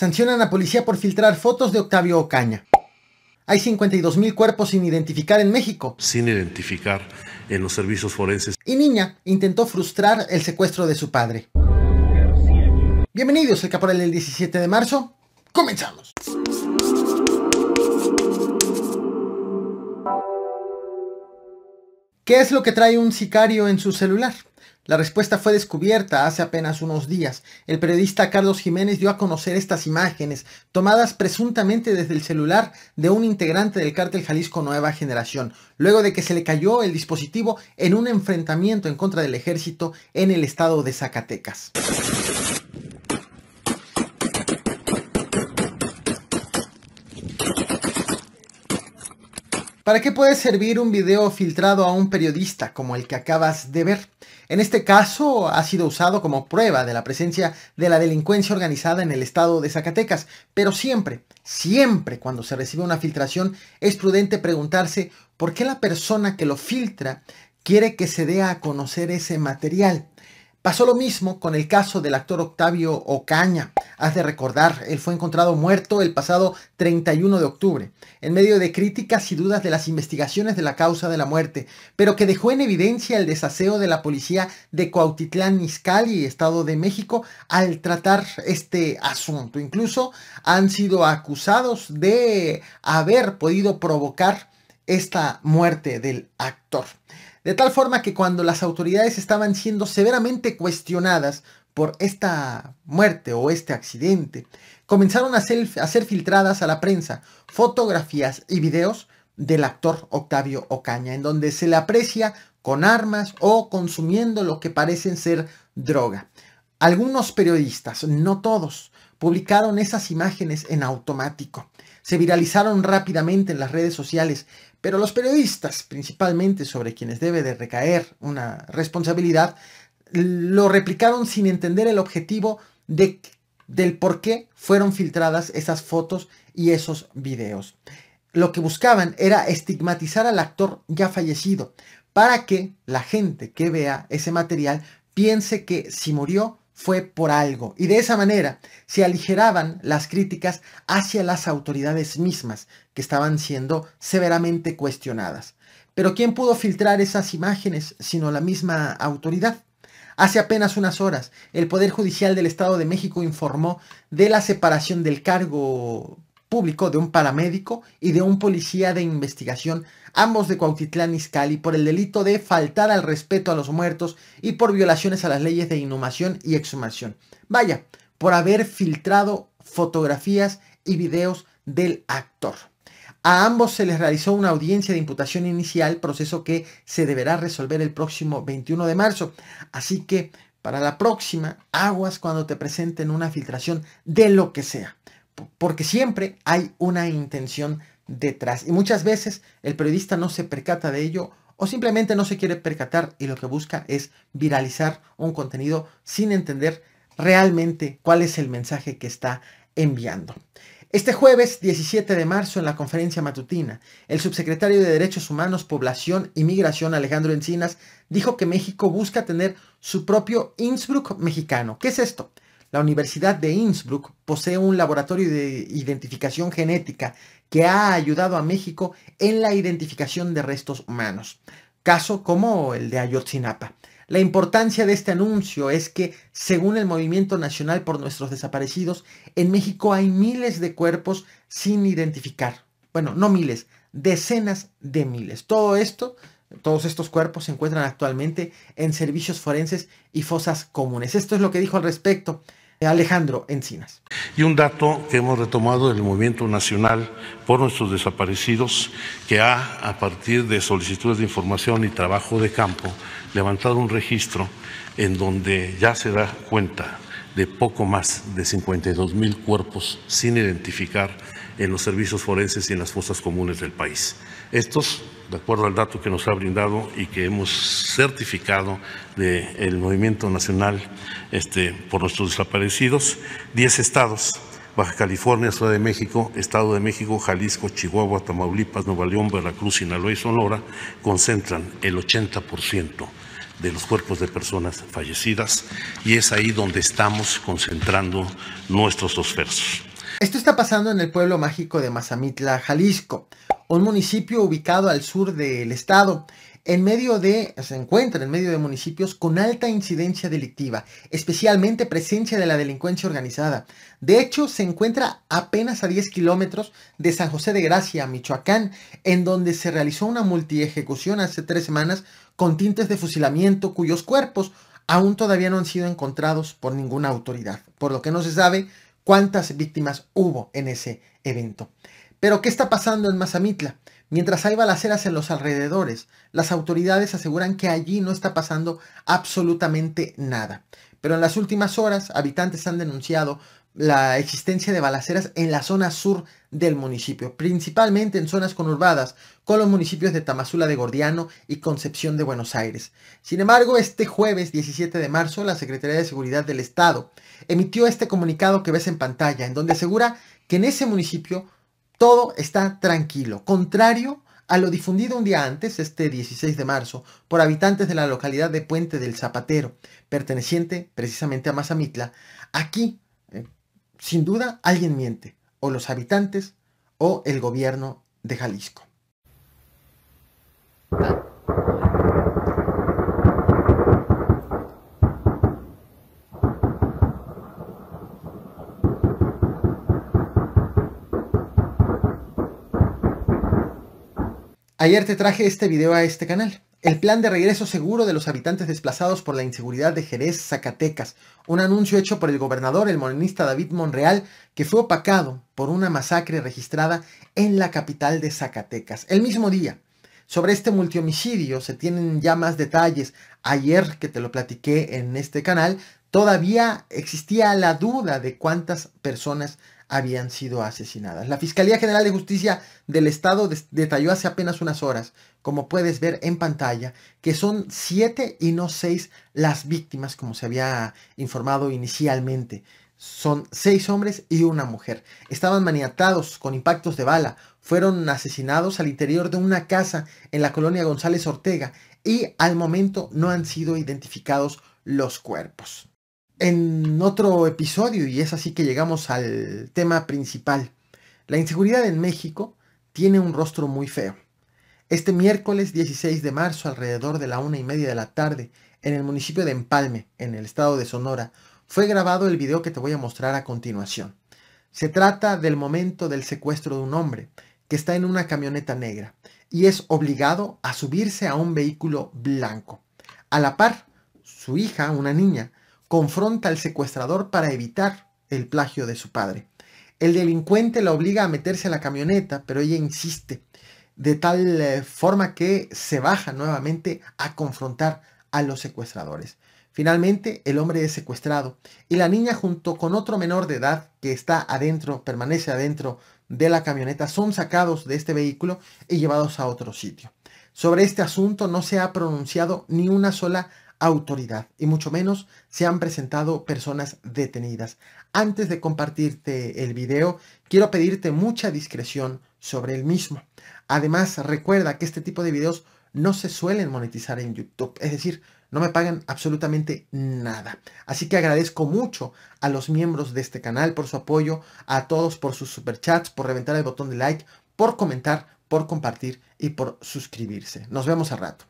Sancionan a policía por filtrar fotos de Octavio Ocaña. Hay 52 mil cuerpos sin identificar en México. Sin identificar en los servicios forenses. Y niña intentó frustrar el secuestro de su padre. Bienvenidos al Caporal del 17 de marzo. Comenzamos. ¿Qué es lo que trae un sicario en su celular? La respuesta fue descubierta hace apenas unos días. El periodista Carlos Jiménez dio a conocer estas imágenes, tomadas presuntamente desde el celular de un integrante del cártel Jalisco Nueva Generación, luego de que se le cayó el dispositivo en un enfrentamiento en contra del ejército en el estado de Zacatecas. ¿Para qué puede servir un video filtrado a un periodista como el que acabas de ver? En este caso ha sido usado como prueba de la presencia de la delincuencia organizada en el estado de Zacatecas, pero siempre, siempre cuando se recibe una filtración es prudente preguntarse por qué la persona que lo filtra quiere que se dé a conocer ese material. Pasó lo mismo con el caso del actor Octavio Ocaña. Has de recordar, él fue encontrado muerto el pasado 31 de octubre, en medio de críticas y dudas de las investigaciones de la causa de la muerte, pero que dejó en evidencia el desaseo de la policía de Cuautitlán Izcalli, Estado de México, al tratar este asunto. Incluso han sido acusados de haber podido provocar esta muerte del actor. De tal forma que cuando las autoridades estaban siendo severamente cuestionadas por esta muerte o este accidente, comenzaron a ser, a ser filtradas a la prensa fotografías y videos del actor Octavio Ocaña, en donde se le aprecia con armas o consumiendo lo que parecen ser droga. Algunos periodistas, no todos, publicaron esas imágenes en automático. Se viralizaron rápidamente en las redes sociales, pero los periodistas, principalmente sobre quienes debe de recaer una responsabilidad, lo replicaron sin entender el objetivo de, del por qué fueron filtradas esas fotos y esos videos. Lo que buscaban era estigmatizar al actor ya fallecido para que la gente que vea ese material piense que si murió fue por algo. Y de esa manera se aligeraban las críticas hacia las autoridades mismas que estaban siendo severamente cuestionadas. Pero ¿quién pudo filtrar esas imágenes sino la misma autoridad? Hace apenas unas horas, el Poder Judicial del Estado de México informó de la separación del cargo público de un paramédico y de un policía de investigación, ambos de Cuautitlán Izcalli, por el delito de faltar al respeto a los muertos y por violaciones a las leyes de inhumación y exhumación. Vaya, por haber filtrado fotografías y videos del actor. A ambos se les realizó una audiencia de imputación inicial, proceso que se deberá resolver el próximo 21 de marzo. Así que para la próxima, aguas cuando te presenten una filtración de lo que sea, porque siempre hay una intención detrás. Y muchas veces el periodista no se percata de ello o simplemente no se quiere percatar y lo que busca es viralizar un contenido sin entender realmente cuál es el mensaje que está enviando. Este jueves 17 de marzo, en la conferencia matutina, el subsecretario de Derechos Humanos, Población y Migración, Alejandro Encinas, dijo que México busca tener su propio Innsbruck mexicano. ¿Qué es esto? La Universidad de Innsbruck posee un laboratorio de identificación genética que ha ayudado a México en la identificación de restos humanos, caso como el de Ayotzinapa. La importancia de este anuncio es que, según el Movimiento Nacional por Nuestros Desaparecidos, en México hay miles de cuerpos sin identificar. Bueno, no miles, decenas de miles. Todo esto, todos estos cuerpos se encuentran actualmente en servicios forenses y fosas comunes. Esto es lo que dijo al respecto Alejandro Encinas. Y un dato que hemos retomado del Movimiento Nacional por nuestros desaparecidos, que ha, a partir de solicitudes de información y trabajo de campo, levantado un registro en donde ya se da cuenta de poco más de 52 mil cuerpos sin identificar en los servicios forenses y en las fosas comunes del país. Estos, de acuerdo al dato que nos ha brindado y que hemos certificado del Movimiento Nacional este, por nuestros desaparecidos, 10 estados Baja California, Ciudad de México, Estado de México, Jalisco, Chihuahua, Tamaulipas, Nueva León, Veracruz, Sinaloa y Sonora concentran el 80% de los cuerpos de personas fallecidas y es ahí donde estamos concentrando nuestros esfuerzos. Esto está pasando en el pueblo mágico de Mazamitla, Jalisco, un municipio ubicado al sur del estado. En medio de, se encuentra en medio de municipios con alta incidencia delictiva, especialmente presencia de la delincuencia organizada. De hecho, se encuentra apenas a 10 kilómetros de San José de Gracia, Michoacán, en donde se realizó una multiejecución hace tres semanas con tintes de fusilamiento cuyos cuerpos aún todavía no han sido encontrados por ninguna autoridad. Por lo que no se sabe cuántas víctimas hubo en ese evento. Pero, ¿qué está pasando en Mazamitla? Mientras hay balaceras en los alrededores, las autoridades aseguran que allí no está pasando absolutamente nada. Pero en las últimas horas, habitantes han denunciado la existencia de balaceras en la zona sur del municipio, principalmente en zonas conurbadas, con los municipios de Tamazula de Gordiano y Concepción de Buenos Aires. Sin embargo, este jueves 17 de marzo, la Secretaría de Seguridad del Estado emitió este comunicado que ves en pantalla, en donde asegura que en ese municipio todo está tranquilo, contrario a lo difundido un día antes, este 16 de marzo, por habitantes de la localidad de Puente del Zapatero, perteneciente precisamente a Mazamitla. Aquí sin duda alguien miente, o los habitantes, o el gobierno de Jalisco. Ayer te traje este video a este canal. El plan de regreso seguro de los habitantes desplazados por la inseguridad de Jerez, Zacatecas, un anuncio hecho por el gobernador, el morenista David Monreal, que fue opacado por una masacre registrada en la capital de Zacatecas, el mismo día. Sobre este multihomicidio se tienen ya más detalles. Ayer que te lo platiqué en este canal, todavía existía la duda de cuántas personas habían sido asesinadas. La Fiscalía General de Justicia del Estado detalló hace apenas unas horas, como puedes ver en pantalla, que son siete y no seis las víctimas, como se había informado inicialmente. Son seis hombres y una mujer. Estaban maniatados con impactos de bala. Fueron asesinados al interior de una casa en la colonia González Ortega y al momento no han sido identificados los cuerpos en otro episodio y es así que llegamos al tema principal. La inseguridad en México tiene un rostro muy feo. Este miércoles 16 de marzo, alrededor de la una y media de la tarde, en el municipio de Empalme, en el estado de Sonora, fue grabado el video que te voy a mostrar a continuación. Se trata del momento del secuestro de un hombre que está en una camioneta negra y es obligado a subirse a un vehículo blanco. A la par, su hija, una niña, confronta al secuestrador para evitar el plagio de su padre. El delincuente la obliga a meterse a la camioneta, pero ella insiste, de tal eh, forma que se baja nuevamente a confrontar a los secuestradores. Finalmente, el hombre es secuestrado y la niña junto con otro menor de edad que está adentro, permanece adentro de la camioneta, son sacados de este vehículo y llevados a otro sitio. Sobre este asunto no se ha pronunciado ni una sola autoridad y mucho menos se han presentado personas detenidas. Antes de compartirte el video, quiero pedirte mucha discreción sobre el mismo. Además, recuerda que este tipo de videos no se suelen monetizar en YouTube, es decir, no me pagan absolutamente nada. Así que agradezco mucho a los miembros de este canal por su apoyo, a todos por sus superchats, por reventar el botón de like, por comentar, por compartir y por suscribirse. Nos vemos al rato.